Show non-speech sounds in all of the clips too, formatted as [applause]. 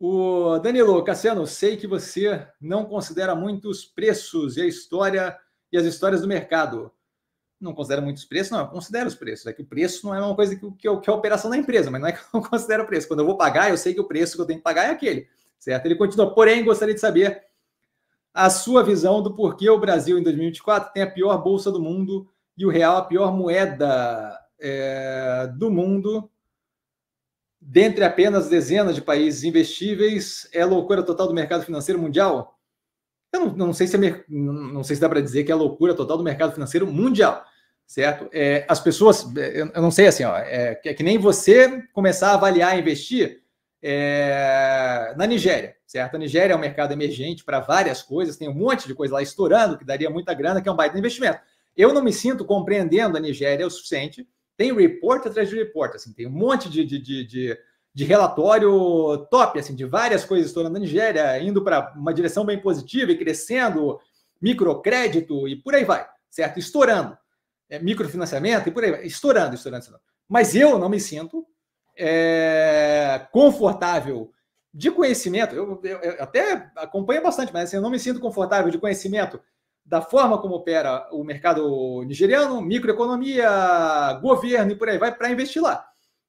O Danilo Cassiano, sei que você não considera muitos preços e a história e as histórias do mercado. Não considera muitos preços, não, eu considero os preços. É que o preço não é uma coisa que, que, que é a operação da empresa, mas não é que eu não [laughs] considero o preço. Quando eu vou pagar, eu sei que o preço que eu tenho que pagar é aquele. Certo? Ele continua. Porém, gostaria de saber a sua visão do porquê o Brasil em 2024 tem a pior bolsa do mundo e o real a pior moeda é, do mundo dentre apenas dezenas de países investíveis, é loucura total do mercado financeiro mundial? Eu não, não sei, se é, não sei se dá para dizer que é loucura total do mercado financeiro mundial, certo? É, as pessoas, é, eu não sei assim, ó, é, que, é que nem você começar a avaliar e investir é, na Nigéria, certo? A Nigéria é um mercado emergente para várias coisas, tem um monte de coisa lá estourando que daria muita grana, que é um baita investimento. Eu não me sinto compreendendo a Nigéria o suficiente. Tem report atrás de report, assim, tem um monte de, de, de, de de relatório top, assim, de várias coisas estourando na Nigéria, indo para uma direção bem positiva e crescendo, microcrédito e por aí vai, certo? Estourando. É, microfinanciamento e por aí vai, estourando, estourando, estourando. Mas eu não me sinto é, confortável de conhecimento, eu, eu, eu, até acompanho bastante, mas assim, eu não me sinto confortável de conhecimento da forma como opera o mercado nigeriano, microeconomia, governo e por aí vai para investir lá.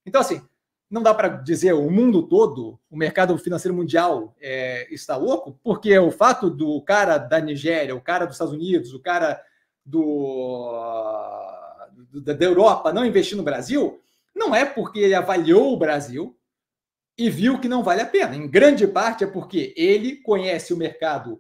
Então, assim, não dá para dizer o mundo todo, o mercado financeiro mundial é, está louco, porque o fato do cara da Nigéria, o cara dos Estados Unidos, o cara do, da Europa não investir no Brasil, não é porque ele avaliou o Brasil e viu que não vale a pena. Em grande parte é porque ele conhece o mercado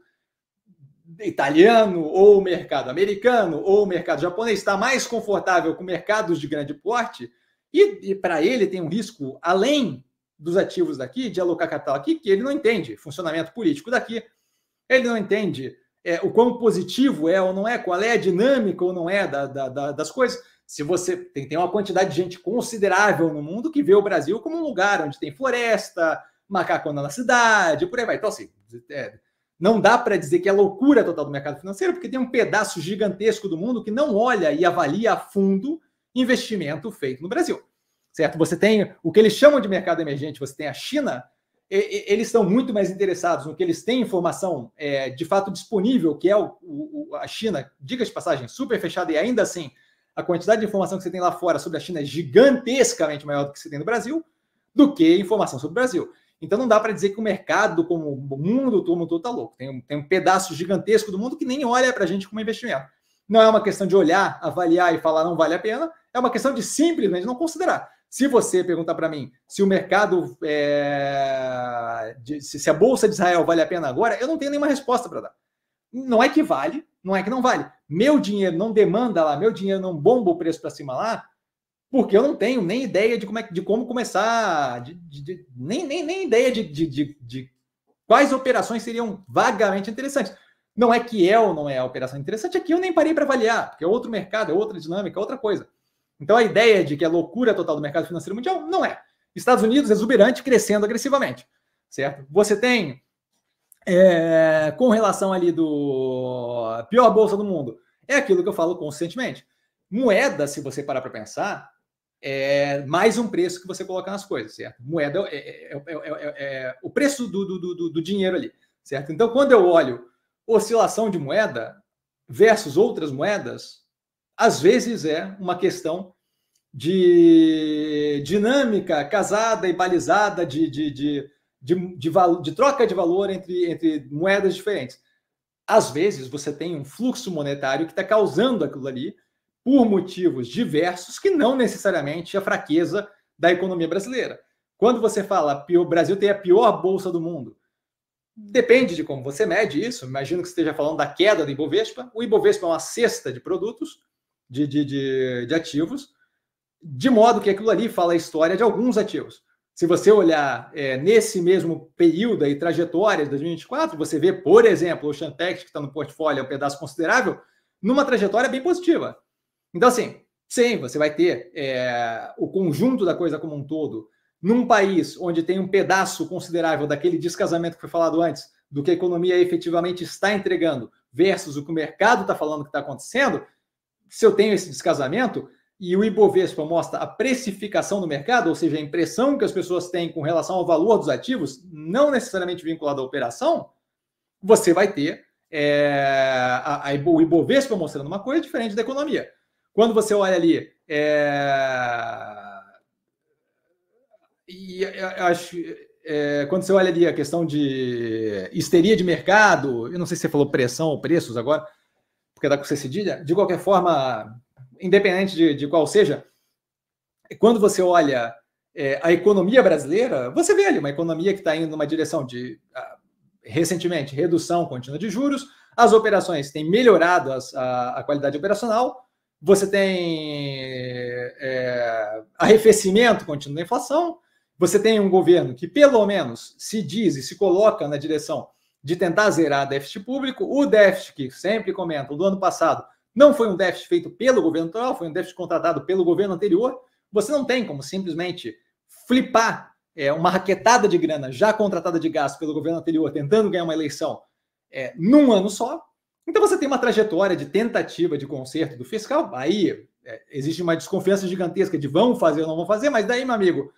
italiano ou o mercado americano ou o mercado japonês, está mais confortável com mercados de grande porte e, e para ele tem um risco além dos ativos daqui, de alocar capital aqui, que ele não entende funcionamento político daqui, ele não entende é, o quão positivo é ou não é, qual é a dinâmica ou não é da, da, da, das coisas. Se você tem, tem uma quantidade de gente considerável no mundo que vê o Brasil como um lugar onde tem floresta, macaco na cidade, por aí vai. Então, assim, é, não dá para dizer que é loucura total do mercado financeiro, porque tem um pedaço gigantesco do mundo que não olha e avalia a fundo investimento feito no Brasil. Certo? Você tem o que eles chamam de mercado emergente, você tem a China, e, e, eles estão muito mais interessados no que eles têm informação é, de fato disponível, que é o, o, a China, diga de passagem, super fechada, e ainda assim a quantidade de informação que você tem lá fora sobre a China é gigantescamente maior do que você tem no Brasil, do que informação sobre o Brasil. Então não dá para dizer que o mercado, como o mundo, todo mundo está louco. Tem tem um pedaço gigantesco do mundo que nem olha para a gente como investimento. Não é uma questão de olhar, avaliar e falar não vale a pena, é uma questão de simplesmente não considerar. Se você perguntar para mim se o mercado, é... se a Bolsa de Israel vale a pena agora, eu não tenho nenhuma resposta para dar. Não é que vale, não é que não vale. Meu dinheiro não demanda lá, meu dinheiro não bomba o preço para cima lá, porque eu não tenho nem ideia de como, é, de como começar, de, de, de, nem, nem, nem ideia de, de, de quais operações seriam vagamente interessantes. Não é que ou não é a operação interessante, é que eu nem parei para avaliar, porque é outro mercado, é outra dinâmica, é outra coisa. Então a ideia de que é loucura total do mercado financeiro mundial não é. Estados Unidos exuberante, crescendo agressivamente, certo? Você tem, é, com relação ali do pior bolsa do mundo, é aquilo que eu falo consistentemente. Moeda, se você parar para pensar, é mais um preço que você coloca nas coisas, certo? Moeda é, é, é o preço do, do, do, do dinheiro ali, certo? Então, quando eu olho oscilação de moeda versus outras moedas, às vezes é uma questão de dinâmica casada e balizada de, de, de, de, de, de troca de valor entre, entre moedas diferentes. Às vezes você tem um fluxo monetário que está causando aquilo ali por motivos diversos que não necessariamente a fraqueza da economia brasileira. Quando você fala que o Brasil tem a pior bolsa do mundo, Depende de como você mede isso. Imagino que esteja falando da queda do Ibovespa. O Ibovespa é uma cesta de produtos, de, de, de, de ativos, de modo que aquilo ali fala a história de alguns ativos. Se você olhar é, nesse mesmo período e trajetória de 2024, você vê, por exemplo, o Chantex, que está no portfólio, é um pedaço considerável, numa trajetória bem positiva. Então, assim, sim, você vai ter é, o conjunto da coisa como um todo num país onde tem um pedaço considerável daquele descasamento que foi falado antes, do que a economia efetivamente está entregando, versus o que o mercado está falando que está acontecendo, se eu tenho esse descasamento e o Ibovespa mostra a precificação do mercado, ou seja, a impressão que as pessoas têm com relação ao valor dos ativos, não necessariamente vinculado à operação, você vai ter é, a, a, o Ibovespa mostrando uma coisa diferente da economia. Quando você olha ali. É, e acho. É, quando você olha ali a questão de histeria de mercado, eu não sei se você falou pressão ou preços agora, porque dá tá com você cedilha, de qualquer forma, independente de, de qual seja, quando você olha é, a economia brasileira, você vê ali uma economia que está indo numa direção de, recentemente, redução contínua de juros, as operações têm melhorado as, a, a, qualidade operacional, você tem é, arrefecimento contínuo da inflação, você tem um governo que, pelo menos, se diz e se coloca na direção de tentar zerar déficit público, o déficit que sempre comento do ano passado não foi um déficit feito pelo governo atual, foi um déficit contratado pelo governo anterior. Você não tem como simplesmente flipar é, uma raquetada de grana já contratada de gasto pelo governo anterior, tentando ganhar uma eleição é, num ano só. Então você tem uma trajetória de tentativa de conserto do fiscal. Aí é, existe uma desconfiança gigantesca de vão fazer ou não vão fazer, mas daí, meu amigo,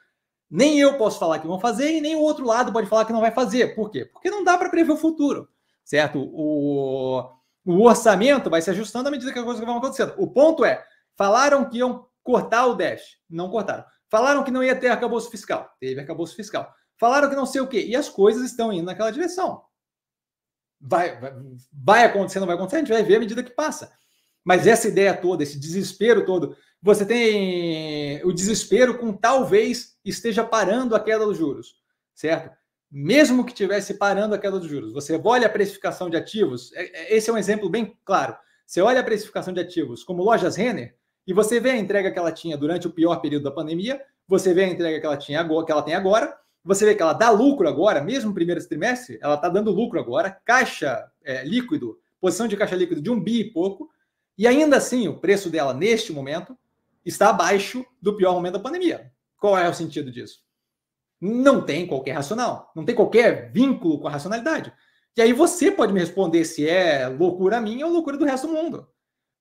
nem eu posso falar que vão fazer e nem o outro lado pode falar que não vai fazer. Por quê? Porque não dá para prever o futuro, certo? O, o orçamento vai se ajustando à medida que as coisas vão acontecendo. O ponto é, falaram que iam cortar o 10, não cortaram. Falaram que não ia ter arcabouço fiscal, teve arcabouço fiscal. Falaram que não sei o quê, e as coisas estão indo naquela direção. Vai, vai, vai acontecer, não vai acontecer, a gente vai ver à medida que passa. Mas essa ideia toda, esse desespero todo, você tem o desespero com talvez esteja parando a queda dos juros, certo? Mesmo que tivesse parando a queda dos juros, você olha a precificação de ativos, é, é, esse é um exemplo bem claro. Você olha a precificação de ativos como lojas Renner e você vê a entrega que ela tinha durante o pior período da pandemia, você vê a entrega que ela tinha agora, que ela tem agora, você vê que ela dá lucro agora, mesmo primeiro trimestre, ela está dando lucro agora, caixa é, líquido, posição de caixa líquido de um bi e pouco, e ainda assim o preço dela neste momento está abaixo do pior momento da pandemia. Qual é o sentido disso? Não tem qualquer racional, não tem qualquer vínculo com a racionalidade. E aí você pode me responder se é loucura minha ou loucura do resto do mundo.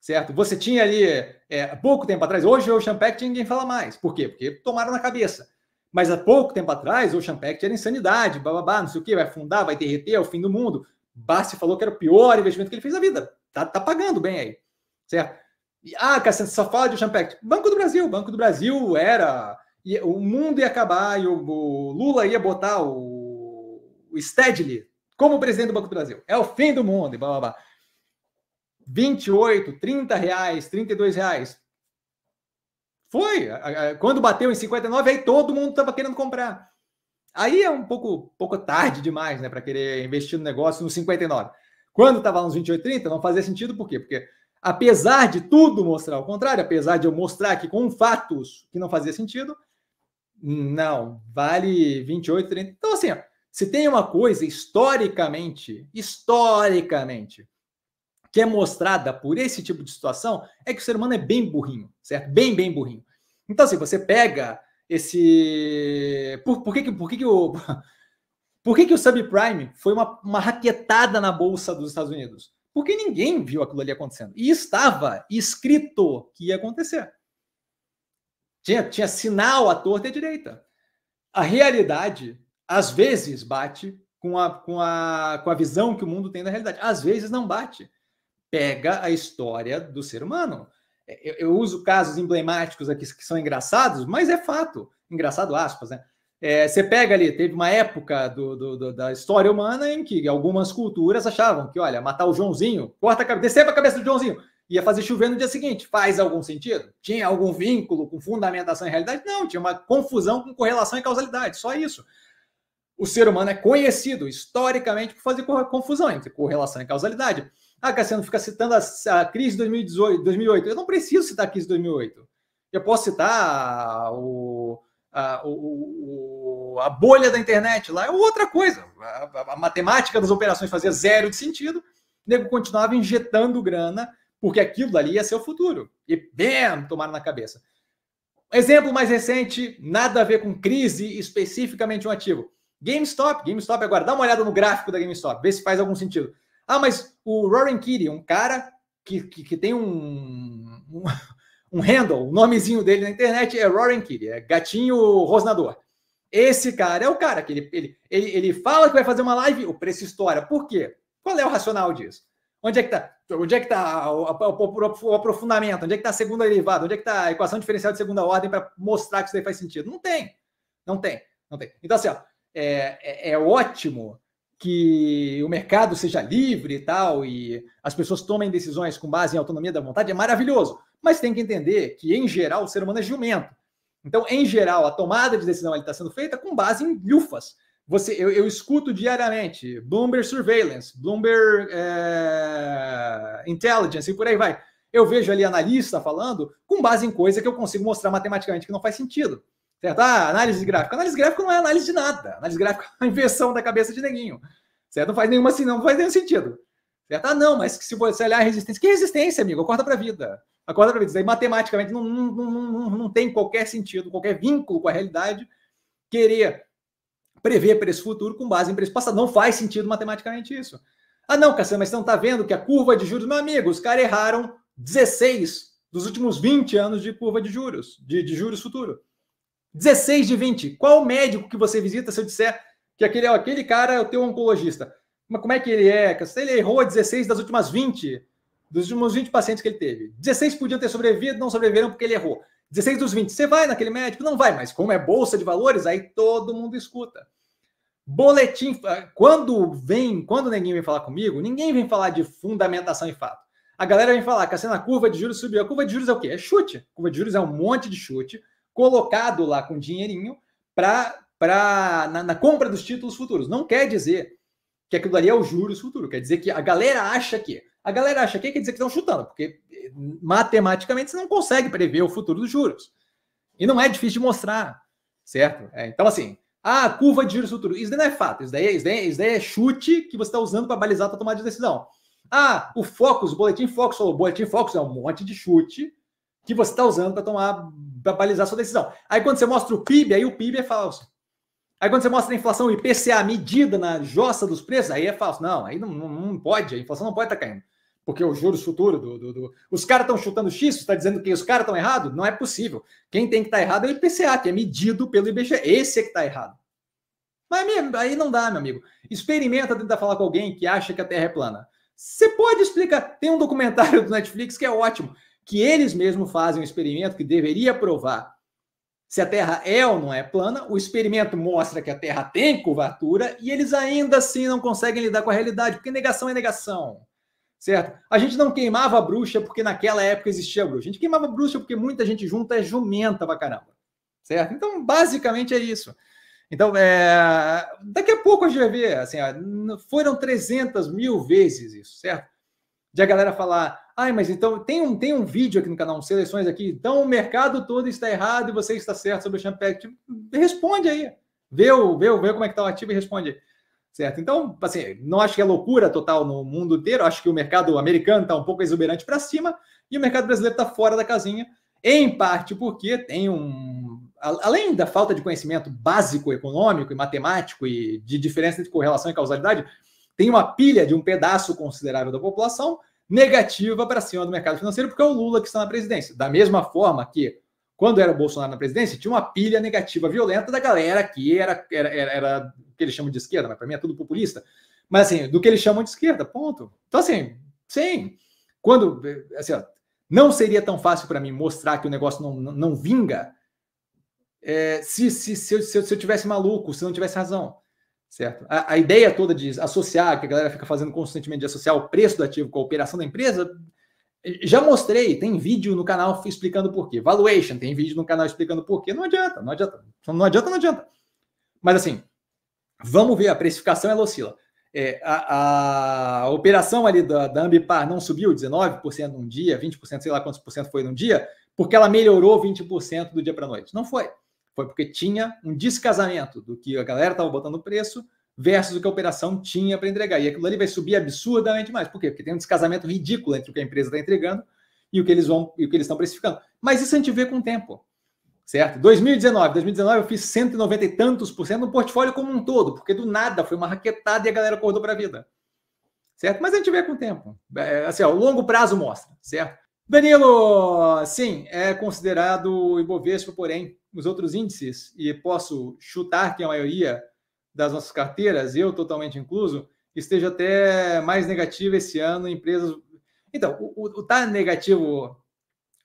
Certo? Você tinha ali, é, pouco tempo atrás, hoje o Ocean ninguém fala mais. Por quê? Porque tomaram na cabeça. Mas há pouco tempo atrás, o Ocean era insanidade, bababá, não sei o que, vai afundar, vai derreter, é o fim do mundo. Bassi falou que era o pior investimento que ele fez na vida. Tá, tá pagando bem aí. Certo? E, ah, Cassiano, só fala de Ocean Banco do Brasil. Banco do Brasil era o mundo ia acabar e o, o Lula ia botar o, o Stedley como presidente do Banco do Brasil. É o fim do mundo e blá blá blá. 28, 30 reais, 32 reais. Foi. Quando bateu em 59, aí todo mundo estava querendo comprar. Aí é um pouco, pouco tarde demais, né, para querer investir no negócio no 59. Quando estava nos 28, 30, não fazia sentido, por quê? Porque apesar de tudo mostrar o contrário, apesar de eu mostrar aqui com fatos que não fazia sentido, não, vale 28, 30. Então, assim, ó, se tem uma coisa historicamente, historicamente, que é mostrada por esse tipo de situação, é que o ser humano é bem burrinho, certo? Bem, bem burrinho. Então, assim, você pega esse. Por, por, que, por que, que o. [laughs] Por que, que o subprime foi uma, uma raquetada na bolsa dos Estados Unidos? Porque ninguém viu aquilo ali acontecendo. E estava escrito que ia acontecer. Tinha, tinha sinal à torta e à direita. A realidade, às vezes, bate com a, com, a, com a visão que o mundo tem da realidade. Às vezes, não bate. Pega a história do ser humano. É, eu, eu uso casos emblemáticos aqui que são engraçados, mas é fato. Engraçado, aspas, né? É, você pega ali, teve uma época do, do, do, da história humana em que algumas culturas achavam que, olha, matar o Joãozinho, corta a cabeça, a cabeça do Joãozinho, ia fazer chover no dia seguinte. Faz algum sentido? Tinha algum vínculo com fundamentação e realidade? Não, tinha uma confusão com correlação e causalidade, só isso. O ser humano é conhecido historicamente por fazer confusão entre correlação e causalidade. Ah, Cassiano, fica citando a, a crise de 2018, 2008. Eu não preciso citar a crise de 2008. Eu posso citar o, a, o, a bolha da internet lá, é outra coisa. A, a, matemática das operações fazia zero de sentido. O nego continuava injetando grana porque aquilo dali ia ser o futuro. E bam, tomaram na cabeça. Exemplo mais recente, nada a ver com crise, especificamente um ativo. GameStop, GameStop agora, dá uma olhada no gráfico da GameStop, vê se faz algum sentido. Ah, mas o Warren Kitty, um cara que, que, que tem um, um, [laughs] um, handle, o nomezinho dele na internet é Warren Kitty, é gatinho rosnador. Esse cara é o cara que ele, ele, ele, ele fala que vai fazer uma live, o preço estoura. Por quê? Qual é o racional disso? Onde é que está? Onde é que está o, o, aprofundamento? Onde é que está a segunda derivada? Onde é que está a equação diferencial de segunda ordem para mostrar que isso daí faz sentido? Não tem. Não tem. Não tem. Então, assim, ó, é, é, é ótimo que o mercado seja livre e tal, e as pessoas tomem decisões com base em autonomia da vontade, é maravilhoso. Mas tem que entender que, em geral, o ser humano é jumento. Então, em geral, a tomada de decisão está sendo feita com base em lufas você, eu, eu, escuto diariamente Bloomberg Surveillance, Bloomberg é, Intelligence e por aí vai. Eu vejo ali analista falando com base em coisa que eu consigo mostrar matematicamente que não faz sentido. Certo? Ah, análise gráfica. Análise gráfica não é análise de nada. Análise gráfica é uma inversão da cabeça de neguinho. Certo? Não faz nenhuma assim, não faz nenhum sentido. Certo? Ah, não, mas se você olhar a resistência. Que resistência, amigo? Acorda para a vida. Acorda para a vida. Isso aí, matematicamente não, não, não, não tem qualquer sentido, qualquer vínculo com a realidade querer prever preço futuro com base em preço passado. Não faz sentido matematicamente isso. Ah, não, Cassiano, mas você não está vendo que a curva de juros, meu amigo, os caras erraram 16 dos últimos 20 anos de curva de juros, de, de juros futuro. 16 de 20. Qual médico que você visita se eu disser que aquele, aquele cara é o teu oncologista? Mas como é que ele é? Ele errou 16 das últimas 20, dos últimos 20 pacientes que ele teve. 16 podiam ter sobrevivido, não sobreviveram porque ele errou. 16 dos 20, você vai naquele médico? Não vai, mas como é bolsa de valores, aí todo mundo escuta. Boletim, ah, quando vem, quando ninguém vem falar comigo, ninguém vem falar de fundamentação e fato. A galera vem falar que assim, cena curva de juros subiu. A curva de juros é o quê? É chute. A curva de juros é um monte de chute colocado lá com dinheirinho para na, na compra dos títulos futuros. Não quer dizer que aquilo ali é o juros futuro. Quer dizer que a galera acha que. A galera acha que quer dizer que estão chutando, porque matematicamente você não consegue prever o futuro dos juros. E não é difícil de mostrar, certo? É, então, assim, a curva de juros futuros, isso daí não é fato, isso daí, isso daí, isso daí é chute que você está usando para balizar a tomada de decisão. Ah, o Focus, o Boletim Focus, o Boletim Focus é um monte de chute que você está usando para tomar, para balizar a sua decisão. Aí quando você mostra o PIB, aí o PIB é falso. Aí quando você mostra a inflação IPCA medida na jossa dos preços, aí é falso. Não, aí não, não, não pode, a inflação não pode estar tá caindo porque o juros futuro do. do, do... Os caras estão chutando X, está dizendo que os caras estão errados? Não é possível. Quem tem que estar tá errado é o IPCA, que é medido pelo IBGE. Esse é que está errado. Mas aí não dá, meu amigo. Experimenta tentar falar com alguém que acha que a Terra é plana. Você pode explicar. Tem um documentário do Netflix que é ótimo, que eles mesmos fazem um experimento que deveria provar se a Terra é ou não é plana. O experimento mostra que a Terra tem curvatura e eles ainda assim não conseguem lidar com a realidade, porque negação é negação certo? A gente não queimava a bruxa porque naquela época existia a bruxa. A gente queimava a bruxa porque muita gente junta é jumenta pra caramba, certo? Então, basicamente é isso. Então, é... daqui a pouco a gente vai ver, assim, foram 300 mil vezes isso, certo? De a galera falar, ai, mas então tem um, tem um vídeo aqui no canal, seleções aqui, então o mercado todo está errado e você está certo sobre o champagne. Responde aí. Vê, o, vê, o, vê como é que está o ativo e responde aí certo? Então, assim, não acho que é loucura total no mundo inteiro, acho que o mercado americano está um pouco exuberante para cima e o mercado brasileiro está fora da casinha, em parte porque tem um. Além da falta de conhecimento básico econômico e matemático e de diferença entre correlação e causalidade, tem uma pilha de um pedaço considerável da população negativa para cima do mercado financeiro, porque é o Lula que está na presidência. Da mesma forma que quando era o Bolsonaro na presidência, tinha uma pilha negativa violenta da galera que era, era, era, era o que eles chamam de esquerda, mas para mim é tudo populista. Mas assim, do que eles chamam de esquerda, ponto. Então, assim, sim. Quando. Assim, ó, não seria tão fácil para mim mostrar que o negócio não, não, não vinga é, se, se, se, eu, se, eu, se eu tivesse maluco, se não tivesse razão certo? A, a, ideia toda de associar, que a galera fica fazendo constantemente de associar o preço do ativo com a operação da empresa, já mostrei, tem vídeo no canal explicando por quê. Valuation, tem vídeo no canal explicando por quê. Não adianta, não adianta. Não adianta, não adianta. Mas assim, vamos ver, a precificação ela é oscila. É, a, a, operação ali da, da Ambipar não subiu 19% num dia, 20%, sei lá quantos por cento foi num dia, porque ela melhorou 20% do dia para noite. Não foi. Foi porque tinha um descasamento do que a galera estava botando preço versus o que a operação tinha para entregar. E aquilo ali vai subir absurdamente mais. Por quê? Porque tem um descasamento ridículo entre o que a empresa está entregando e o que eles vão e o que eles estão precificando. Mas isso a gente vê com o tempo. Certo? 2019, 2019 eu fiz 190 e tantos por cento no portfólio como um todo, porque do nada foi uma raquetada e a galera acordou para a vida. Certo? Mas a gente vê com o tempo. É, assim, ó, o longo prazo mostra, certo? Danilo, sim, é considerado o Ibovespa, porém, os outros índices, e posso chutar que a maioria das nossas carteiras, eu totalmente incluso, esteja até mais negativo esse ano. Empresas. Então, o, o, tá negativo,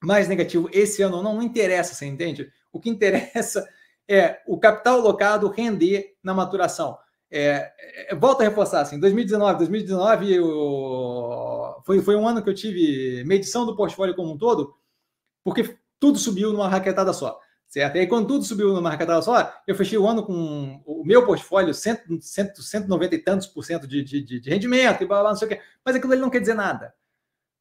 mais negativo esse ano ou não, não interessa, você entende? O que interessa [laughs] é o capital alocado render na maturação. É, é, é volto a reforçar, assim, 2019, 2019 eu, foi, foi um ano que eu tive medição do portfólio como um todo, porque tudo subiu numa raquetada só certo? E aí, quando tudo subiu no mercado solar, eu fechei o ano com o meu portfólio, 100, 100, 190 e tantos por cento de, de, de, rendimento e blá, blá, não sei o quê. Mas aquilo ali não quer dizer nada,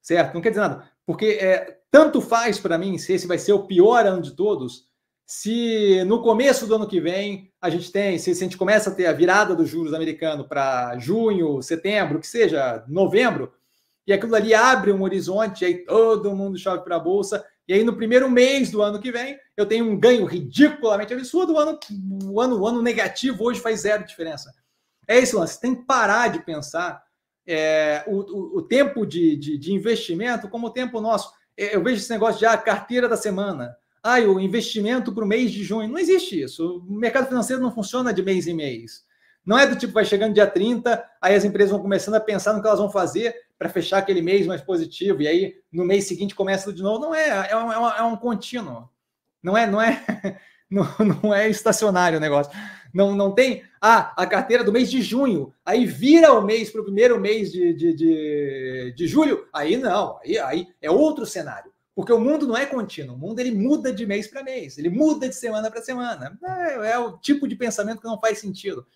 certo? Não quer dizer nada. Porque é, tanto faz para mim se esse vai ser o pior ano de todos, se no começo do ano que vem a gente tem, se, se a gente começa a ter a virada dos juros americanos para junho, setembro, que seja, novembro, e aquilo ali abre um horizonte, aí todo mundo chove para a bolsa, e aí, no primeiro mês do ano que vem, eu tenho um ganho ridiculamente absurdo. O ano, o ano, o ano negativo hoje faz zero diferença. É isso lance. Tem que parar de pensar é, o, o, o, tempo de, de, de, investimento como o tempo nosso. É, eu vejo esse negócio de ah, carteira da semana. Ah, o investimento para o mês de junho. Não existe isso. O mercado financeiro não funciona de mês em mês. Não é do tipo vai chegando dia 30, aí as empresas vão começando a pensar no que elas vão fazer, para fechar aquele mês mais positivo, e aí no mês seguinte começa de novo. Não é, é um, é, um, é um contínuo. Não é, não é, [laughs] não, não é estacionário o negócio. Não, não tem ah, a carteira do mês de junho, aí vira o mês para o primeiro mês de, de, de, de, julho, aí não, aí, aí é outro cenário. Porque o mundo não é contínuo, o mundo ele muda de mês para mês, ele muda de semana para semana. É, é, o tipo de pensamento que não faz sentido.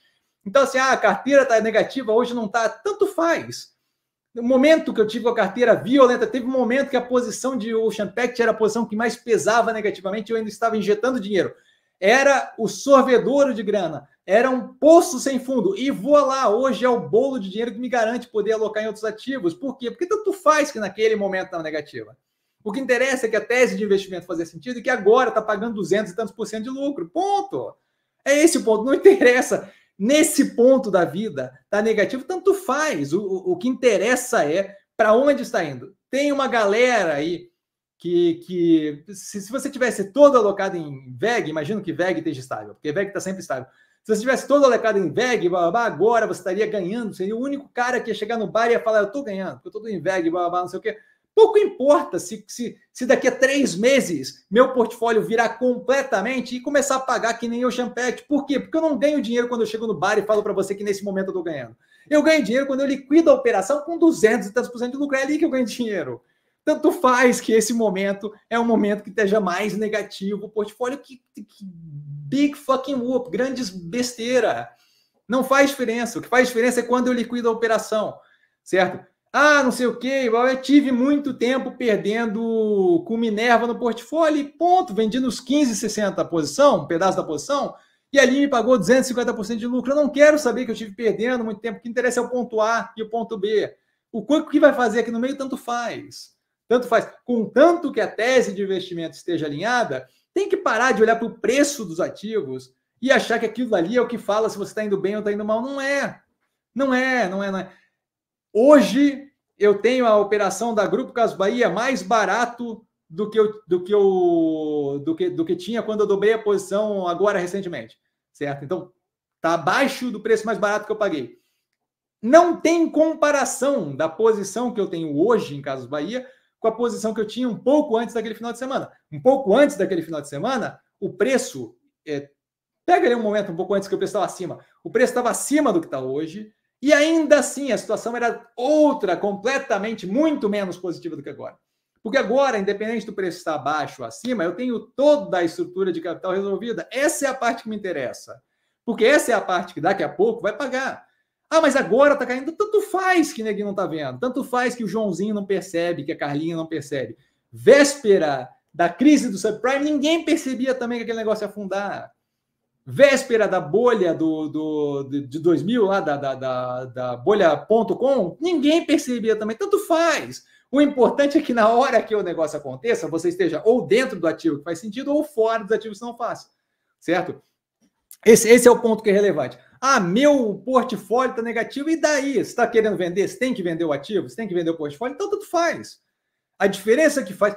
Então, assim, ah, a carteira está negativa, hoje não está, tanto faz. No momento que eu tive a carteira violenta, teve um momento que a posição de Ocean Pact era a posição que mais pesava negativamente, eu ainda estava injetando dinheiro. Era o sorvedouro de grana, era um poço sem fundo. E vou lá, hoje é o bolo de dinheiro que me garante poder alocar em outros ativos. Por quê? Porque tanto faz que naquele momento estava negativa. O que interessa é que a tese de investimento fazia sentido e que agora está pagando 200 e tantos por cento de lucro. Ponto. É esse o ponto. Não [laughs] interessa nesse ponto da vida está negativo, tanto faz. O, o, que interessa é para onde está indo. Tem uma galera aí que, que se, se, você tivesse todo alocado em VEG, imagino que VEG esteja estável, porque VEG está sempre estável. Se você tivesse todo alocado em VEG, blá, blá, blá, agora você estaria ganhando, seria o único cara que ia chegar no bar e ia falar, eu estou ganhando, porque eu estou em VEG, blá, blá, não sei o quê. Pouco importa se, se, se, daqui a três meses meu portfólio virar completamente e começar a pagar que nem o champete. Por quê? Porque eu não ganho dinheiro quando eu chego no bar e falo para você que nesse momento eu estou ganhando. Eu ganho dinheiro quando eu liquido a operação com 200 e tantos por cento de lucro. É ali que eu ganho dinheiro. Tanto faz que esse momento é um momento que esteja mais negativo. O portfólio que, que big fucking whoop, grandes besteira. Não faz diferença. O que faz diferença é quando eu liquido a operação, certo? Ah, não sei o quê. Eu tive muito tempo perdendo com Minerva no portfólio e ponto. Vendi nos 15,60 a posição, um pedaço da posição, e ali me pagou 250% de lucro. Eu não quero saber que eu tive perdendo muito tempo. O que interessa é o ponto A e o ponto B. O quanto que vai fazer aqui no meio, tanto faz. Tanto faz. Contanto que a tese de investimento esteja alinhada, tem que parar de olhar para o preço dos ativos e achar que aquilo ali é o que fala se você está indo bem ou está indo mal. Não é. Não é, não é, não é. Hoje, eu tenho a operação da Grupo Cas Bahia mais barato do que eu, do que eu do que, do que tinha quando eu dobrei a posição agora recentemente, certo? Então, tá abaixo do preço mais barato que eu paguei. Não tem comparação da posição que eu tenho hoje em Casas Bahia com a posição que eu tinha um pouco antes daquele final de semana. Um pouco antes daquele final de semana, o preço é, pega ali um momento um pouco antes que o preço estava acima. O preço estava acima do que está hoje. E ainda assim, a situação era outra, completamente muito menos positiva do que agora. Porque agora, independente do preço estar abaixo ou acima, eu tenho toda a estrutura de capital resolvida. Essa é a parte que me interessa. Porque essa é a parte que daqui a pouco vai pagar. Ah, mas agora está caindo. Tanto faz que ninguém não está vendo. Tanto faz que o Joãozinho não percebe, que a Carlinha não percebe. Véspera da crise do subprime, ninguém percebia também que aquele negócio ia afundar véspera da bolha do, do, de 2000, lá da, da, da, da bolha.com, ninguém percebia também. Tanto faz. O importante é que na hora que o negócio aconteça, você esteja ou dentro do ativo que faz sentido ou fora dos ativos que não faz. Certo? Esse, esse é o ponto que é relevante. Ah, meu portfólio está negativo, e daí? Você está querendo vender? Você tem que vender o ativo? Você tem que vender o portfólio? Então, tudo faz. A diferença que faz.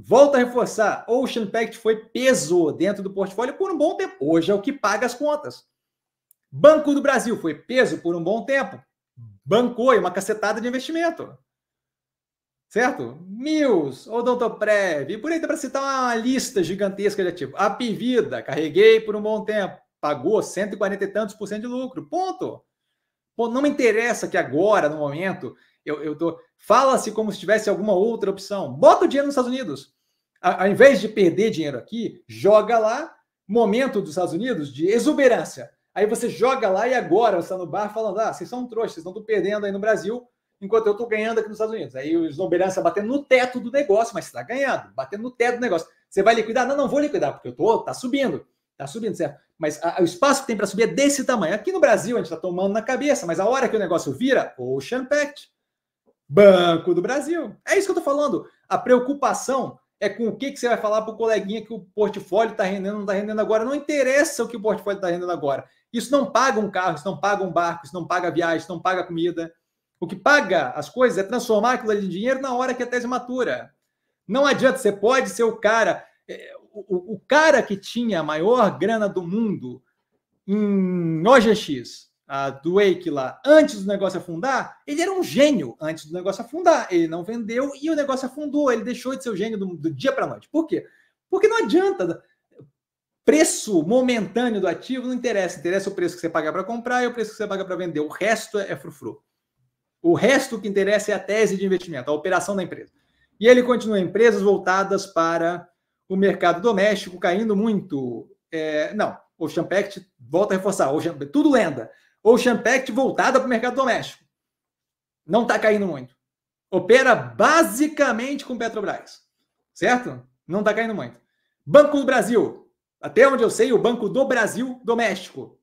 Volto a reforçar, Ocean Pact foi peso dentro do portfólio por um bom tempo. Hoje é o que paga as contas. Banco do Brasil foi peso por um bom tempo. Bancou e uma cacetada de investimento. Certo? Mills, Odontoprev, e por aí dá para citar uma lista gigantesca de ativos. A Pivida, carreguei por um bom tempo. Pagou 140 e tantos por cento de lucro. Ponto. Pô, não me interessa que agora, no momento, eu estou... Fala-se como se tivesse alguma outra opção. Bota o dinheiro nos Estados Unidos. ao invés de perder dinheiro aqui, joga lá. Momento dos Estados Unidos de exuberância. Aí você joga lá e agora você está no bar falando: ah, vocês são um trouxa, vocês estão perdendo aí no Brasil, enquanto eu estou ganhando aqui nos Estados Unidos. Aí o exuberância batendo no teto do negócio, mas você está ganhando, batendo no teto do negócio. Você vai liquidar? Não, não vou liquidar, porque eu estou, tá subindo. Tá subindo, certo? Mas a, o espaço que tem para subir é desse tamanho. Aqui no Brasil, a gente está tomando na cabeça, mas a hora que o negócio vira, Ocean Pact. Banco do Brasil. É isso que eu tô falando. A preocupação é com o que, que você vai falar para o coleguinha que o portfólio está rendendo, não está rendendo agora. Não interessa o que o portfólio está rendendo agora. Isso não paga um carro, isso não paga um barco, isso não paga viagem, isso não paga comida. O que paga as coisas é transformar aquilo ali em dinheiro na hora que a é tese matura. Não adianta, você pode ser o cara. É, o, o cara que tinha a maior grana do mundo em OGX, a do Wake lá, antes do negócio afundar, ele era um gênio antes do negócio afundar. Ele não vendeu e o negócio afundou. Ele deixou de ser o gênio do, do dia para a noite. Por quê? Porque não adianta. Preço momentâneo do ativo não interessa. Interessa o preço que você paga para comprar e o preço que você paga para vender. O resto é frufru. O resto que interessa é a tese de investimento, a operação da empresa. E ele continua empresas voltadas para o mercado doméstico, caindo muito. É, não, o Champact, volta a reforçar, Ocean, tudo lenda. Ocean Pact voltada para o mercado doméstico. Não está caindo muito. Opera basicamente com Petrobras. Certo? Não está caindo muito. Banco do Brasil. Até onde eu sei, o Banco do Brasil doméstico.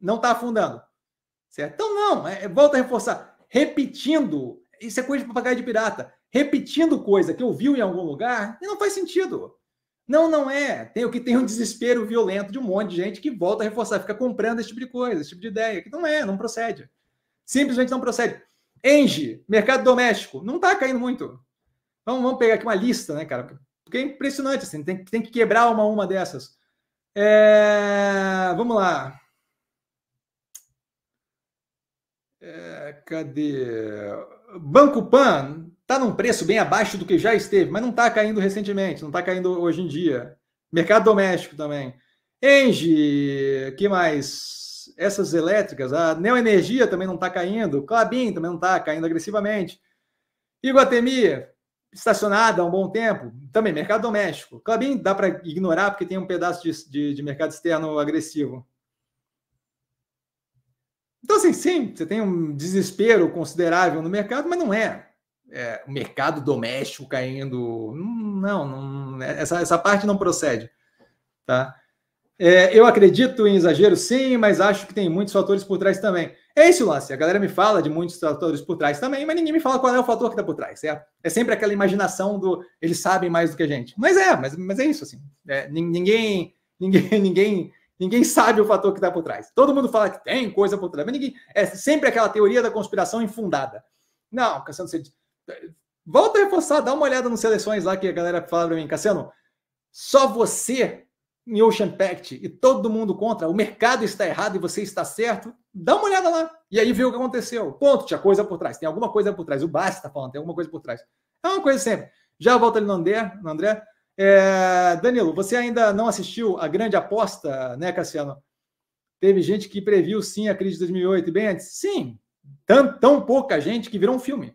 Não está afundando. Certo? Então, não. É, é volta a reforçar. Repetindo. Isso é coisa de papagaio de pirata. Repetindo coisa que eu vi em algum lugar e não faz sentido. Não, não é. Tem o que tem um desespero violento de um monte de gente que volta a reforçar, fica comprando esse tipo de coisa, esse tipo de ideia, que não é, não procede. Simplesmente não procede. Engie, mercado doméstico, não está caindo muito. vamos pegar aqui uma lista, né, cara? Porque é impressionante, assim, tem, tem que quebrar uma uma dessas. É, vamos lá. É, cadê? Banco Pan, está num preço bem abaixo do que já esteve, mas não está caindo recentemente, não está caindo hoje em dia. Mercado doméstico também. Engie, que mais? Essas elétricas, a Neoenergia também não está caindo, Clabin também não está caindo agressivamente. Iguatemi, estacionada há um bom tempo, também mercado doméstico. Clabin dá para ignorar porque tem um pedaço de, de, de mercado externo agressivo. Então, assim, sim, você tem um desespero considerável no mercado, mas não é é, mercado doméstico caindo. Não, não né, essa, essa parte não procede. Tá? É, eu acredito em exagero, sim, mas acho que tem muitos fatores por trás também. É esse o lance. A galera me fala de muitos fatores por trás também, mas ninguém me fala qual é o fator que está por trás, certo? É sempre aquela imaginação do eles sabem mais do que a gente. Mas é, mas, mas é isso assim. É, ninguém, ninguém, [laughs] ninguém, ninguém sabe o fator que está por trás. Todo mundo fala que tem coisa por trás, mas ninguém. É sempre aquela teoria da conspiração infundada. Não, Cassiano, você Volta a reforçar, dá uma olhada nas seleções lá que a galera fala para mim, Cassiano. Só você em Ocean Pact e todo mundo contra, o mercado está errado e você está certo, dá uma olhada lá. E aí vê o que aconteceu. Ponto, tinha coisa por trás. Tem alguma coisa por trás. O Bassi está falando, tem alguma coisa por trás. É uma coisa sempre. Já volta ali no André. No André. É, Danilo, você ainda não assistiu a grande aposta, né, Cassiano? Teve gente que previu sim a crise de 2008 e bem antes. Sim, tão, tão pouca gente que virou um filme.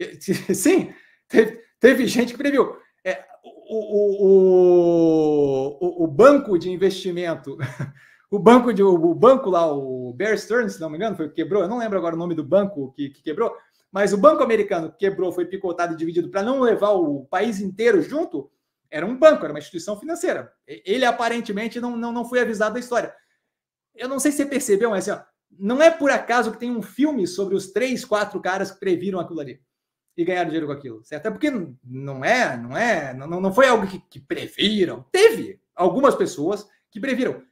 [laughs] Sim, teve, teve gente que previu. É, o, o, o, o, banco de investimento, [laughs] o banco de o banco lá, o Bear Stearns, se não me engano, foi que quebrou. Eu não lembro agora o nome do banco que, que quebrou, mas o banco americano que quebrou, foi picotado e dividido para não levar o país inteiro junto. Era um banco, era uma instituição financeira. Ele aparentemente não, não, não foi avisado da história. Eu não sei se você percebeu, mas assim, ó, não é por acaso que tem um filme sobre os três, quatro caras que previram aquilo ali e ganhar dinheiro com aquilo, certo? É porque não é, não é, não, não foi algo que, que previram. Teve algumas pessoas que previram.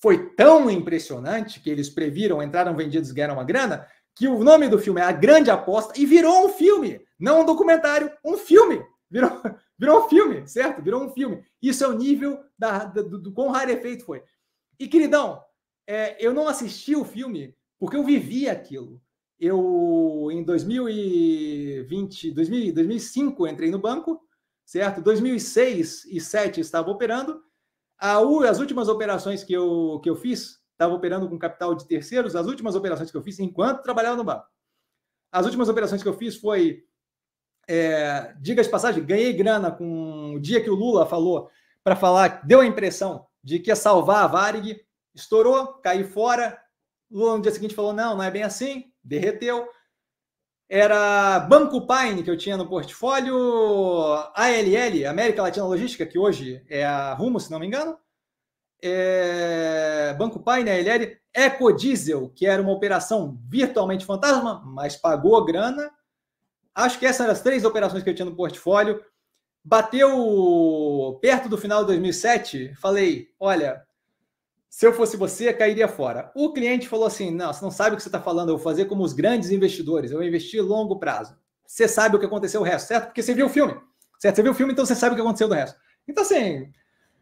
Foi tão impressionante que eles previram, entraram vendidos, ganharam uma grana, que o nome do filme é A Grande Aposta e virou um filme, não um documentário, um filme. Virou, [laughs] virou um filme, certo? Virou um filme. Isso é o nível da, da do, do quão rarefeito foi. E, queridão, é, eu não assisti o filme porque eu vivi aquilo. Eu, em 2020, 2000, 2005, entrei no banco, certo? 2006 e 2007 estava operando. A, as últimas operações que eu, que eu fiz, estava operando com capital de terceiros. As últimas operações que eu fiz, enquanto trabalhava no banco. As últimas operações que eu fiz foi, é, diga de passagem, ganhei grana com o dia que o Lula falou para falar, deu a impressão de que ia salvar a Varig, estourou, caiu fora. Lula no dia seguinte falou: não, não é bem assim derreteu. Era Banco Pine, que eu tinha no portfólio, ALL, América Latina Logística, que hoje é a Rumo, se não me engano. É... Banco Pine, ALL, Ecodiesel, que era uma operação virtualmente fantasma, mas pagou grana. Acho que essas eram as três operações que eu tinha no portfólio. Bateu perto do final de 2007, falei, olha, se eu fosse você, cairia fora. O cliente falou assim: não, você não sabe o que você está falando, eu vou fazer como os grandes investidores, eu vou investir longo prazo. Você sabe o que aconteceu o resto, certo? Porque você viu o filme. Certo? Você viu o filme, então você sabe o que aconteceu do resto. Então, assim,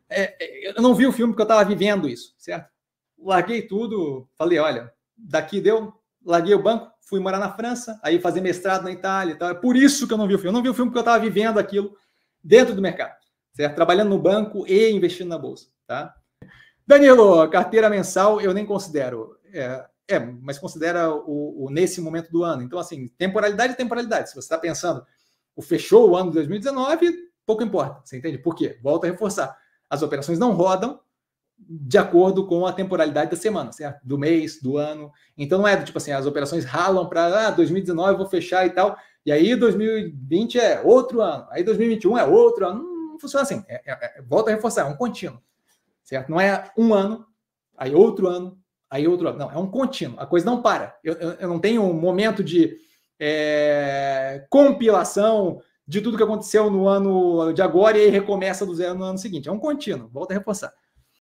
é, é eu não vi o filme porque eu estava vivendo isso, certo? Larguei tudo, falei: olha, daqui deu, larguei o banco, fui morar na França, aí fazer mestrado na Itália e tal. É por isso que eu não vi o filme. Eu não vi o filme porque eu estava vivendo aquilo dentro do mercado, certo? Trabalhando no banco e investindo na bolsa, tá? Danilo, carteira mensal eu nem considero. É, é mas considera o, o, nesse momento do ano. Então, assim, temporalidade é temporalidade. Se você está pensando, o fechou o ano de 2019, pouco importa. Você entende? Por quê? Volta a reforçar. As operações não rodam de acordo com a temporalidade da semana, certo? Do mês, do ano. Então não é do tipo assim, as operações ralam para ah, 2019 vou fechar e tal. E aí 2020 é outro ano, aí 2021 é outro ano. Não funciona assim. É, é, é, volta a reforçar, é um contínuo certo? Não é um ano, aí outro ano, aí outro ano. Não, é um contínuo. A coisa não para. Eu, eu não tenho um momento de é, compilação de tudo que aconteceu no ano de agora e aí recomeça do zero no ano seguinte. É um contínuo. Volta a reforçar.